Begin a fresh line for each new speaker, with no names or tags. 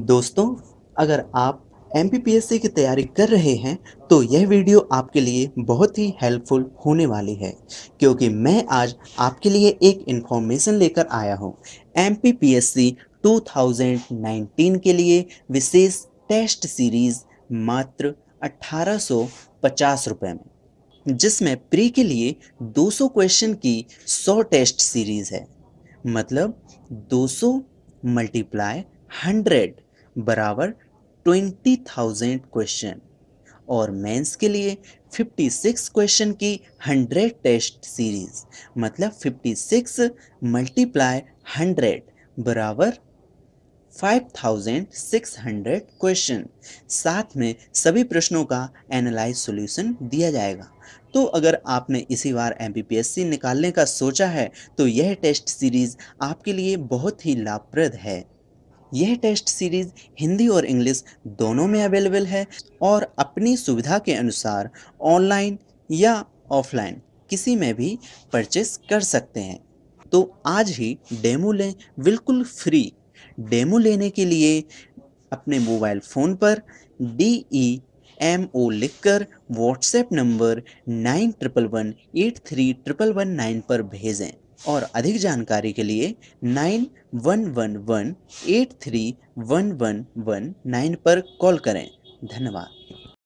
दोस्तों अगर आप एम की तैयारी कर रहे हैं तो यह वीडियो आपके लिए बहुत ही हेल्पफुल होने वाली है क्योंकि मैं आज आपके लिए एक इन्फॉर्मेशन लेकर आया हूँ एम 2019 के लिए विशेष टेस्ट सीरीज़ मात्र अट्ठारह सौ में जिसमें प्री के लिए 200 क्वेश्चन की 100 टेस्ट सीरीज़ है मतलब 200 मल्टीप्लाई हंड्रेड बराबर ट्वेंटी थाउजेंड क्वेश्चन और मेंस के लिए सिक्स क्वेश्चन की हंड्रेड टेस्ट सीरीज मतलब फिफ्टी सिक्स मल्टीप्लाई हंड्रेड बराबर five thousand six hundred question साथ में सभी प्रश्नों का एनालाइज सॉल्यूशन दिया जाएगा तो अगर आपने इसी बार एम निकालने का सोचा है तो यह टेस्ट सीरीज़ आपके लिए बहुत ही लाभप्रद है यह टेस्ट सीरीज़ हिंदी और इंग्लिश दोनों में अवेलेबल है और अपनी सुविधा के अनुसार ऑनलाइन या ऑफलाइन किसी में भी परचेस कर सकते हैं तो आज ही डेमो लें बिल्कुल फ्री डेमो लेने के लिए अपने मोबाइल फ़ोन पर डी ई एम ओ लिख कर WhatsApp number nine triple one eight three triple one nine पर भेजें और अधिक जानकारी के लिए nine one one one eight three one one one nine पर कॉल करें धन्यवाद